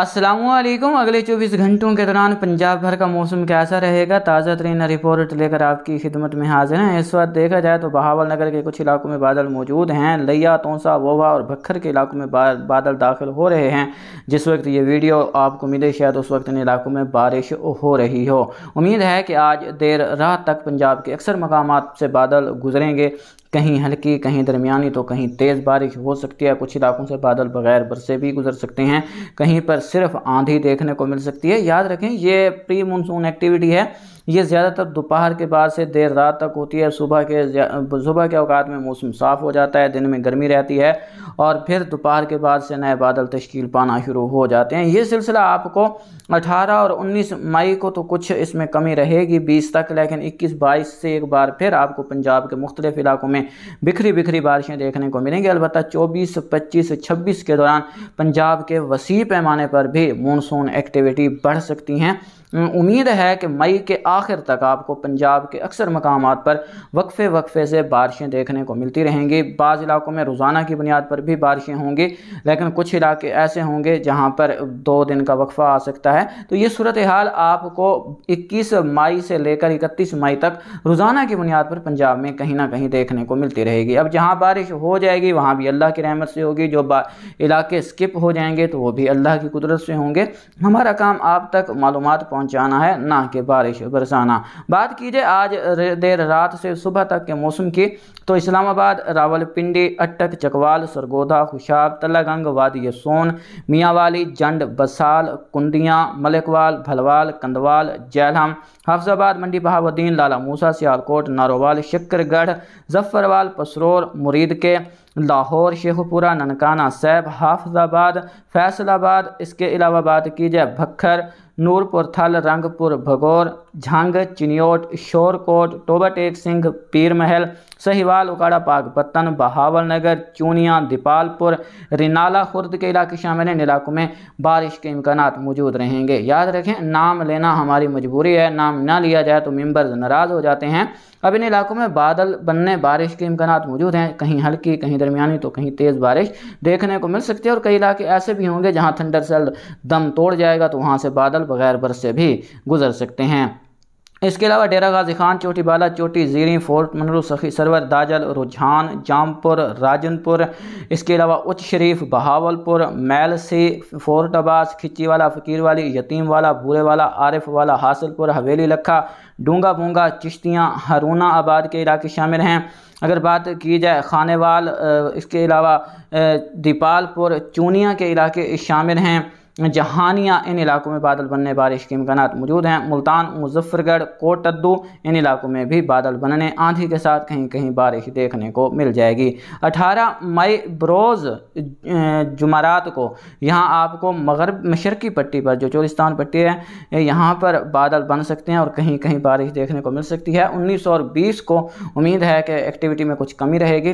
असलम अगले 24 घंटों के दौरान पंजाब भर का मौसम कैसा रहेगा ताज़ा तरीन रिपोर्ट लेकर आपकी खिदमत में हाजिर हैं इस वक्त देखा जाए तो बहावल नगर के कुछ इलाकों में बादल मौजूद हैं लिया तोसा वोवा और भखर के इलाकों में बादल दाखिल हो रहे हैं जिस वक्त ये वीडियो आपको मिले शायद उस वक्त इन इलाकों में बारिश हो रही हो उम्मीद है कि आज देर रात तक पंजाब के अक्सर मकाम से बादल गुजरेंगे कहीं हल्की कहीं दरमियानी तो कहीं तेज़ बारिश हो सकती है कुछ इलाकों से बादल बगैर बरसे भी गुजर सकते हैं कहीं पर सिर्फ आंधी देखने को मिल सकती है याद रखें ये प्री मानसून एक्टिविटी है ये ज़्यादातर दोपहर के बाद से देर रात तक होती है सुबह के सुबह के अवकात में मौसम साफ़ हो जाता है दिन में गर्मी रहती है और फिर दोपहर के बाद से नए बादल तश्कील पाना शुरू हो जाते हैं ये सिलसिला आपको अठारह और उन्नीस मई को तो कुछ इसमें कमी रहेगी बीस तक लेकिन इक्कीस बाईस से एक बार फिर आपको पंजाब के मुख्तलिफ इलाकों में बिखरी बिखरी बारिशें देखने को मिलेंगी अलबत्त चौबीस पच्चीस छब्बीस के दौरान पंजाब के वसी पैमाने पर भी मानसून एक्टिविटी बढ़ सकती हैं हम्म, उम्मीद है कि मई के आखिर तक आपको पंजाब के अक्सर मकाम पर वक्फे वक्फे से बारिशें देखने को मिलती रहेंगी बाज़ इलाकों में रोज़ाना की बुनियाद पर भी बारिशें होंगी लेकिन कुछ इलाके ऐसे होंगे जहाँ पर दो दिन का वक्फा आ सकता है तो ये सूरत हाल आपको इक्कीस मई से लेकर इकतीस मई तक रोज़ाना की बुनियाद पर पंजाब में कहीं ना कहीं देखने को मिलती रहेगी अब जहाँ बारिश हो जाएगी वहाँ भी अल्लाह की रहमत से होगी जो इलाके स्किप हो जाएंगे तो वो भी अल्लाह की कुदरत से होंगे हमारा काम आप तक मालूम पहुँच पहुंचाना है ना कि बारिश बरसाना बात कीजिए आज देर रात से सुबह तक के मौसम की तो इस्लामाबाद रावलपिंडी अटक चकवाल सरगोधा खुशाब तलागंग वादी सोन मियाँवाली जंड बसाल कुंडियाँ मलिकवाल भलवाल कंदवाल जैलहम हाफजाबाद मंडी बहाबुद्दीन लाला मूसा सियालकोट नारोवाल शक्करगढ़ जफरवाल पसरोर मुरीद के लाहौर शेखपुरा ननकाना सैब हाफजाबाद फैसलाबाद इसके अलावा बात की जाए भक्खर नूरपुर थल रंगपुर भगौर झांग चिनियोट शोरकोट टोबाटेक सिंह पीर महल सहीवाल उकाड़ा पागपत्तन बहावल नगर चूनिया दीपालपुर रिनाला खुर्द के इलाके शामिल हैं इन इलाकों में बारिश के इम्कान मौजूद रहेंगे याद रखें नाम लेना हमारी मजबूरी है नाम ना लिया जाए तो मेम्बर्स नाराज़ हो जाते हैं अब इन इलाकों में बादल बनने बारिश के इम्कान मौजूद हैं कहीं हल्की कहीं दरमियानी तो कहीं तेज़ बारिश देखने को मिल सकती है और कई इलाके ऐसे भी होंगे जहाँ थंडर सेल दम तोड़ जाएगा तो वहाँ से बादल कल बगैर बस से भी गुजर सकते हैं इसके अलावा डेरा गाजी खान चोटी बाला चोटी जीरी फोर्ट मनरू सखी सरवर दाजल रुझान जामपुर राजनपुर इसके अलावा उच्च शरीफ बहावलपुर मैलसी फोर्ट अब्बास फ़कीर वाली यतीम वाला भूरे वाला आरिफ वाला हासिलपुर हवेली लखा डूंगा बूंगा चिश्तियाँ हरूना आबाद के इलाके शामिल हैं अगर बात की जाए खानेवाल इसके अलावा दीपालपुर चूनिया के इलाके शामिल हैं जहानिया इन इलाकों में बादल बनने बारिश के इम्कान मौजूद हैं मुल्तान मुजफ्फरगढ़ कोटद्दू इन इलाकों में भी बादल बनने आंधी के साथ कहीं कहीं बारिश देखने को मिल जाएगी 18 मई बरोज़ जुमारात को यहाँ आपको मगरब मशरकी पट्टी पर जो चोरिस्तान पट्टी है यहाँ पर बादल बन सकते हैं और कहीं कहीं बारिश देखने को मिल सकती है उन्नीस और बीस को उम्मीद है कि एक्टिविटी में कुछ कमी रहेगी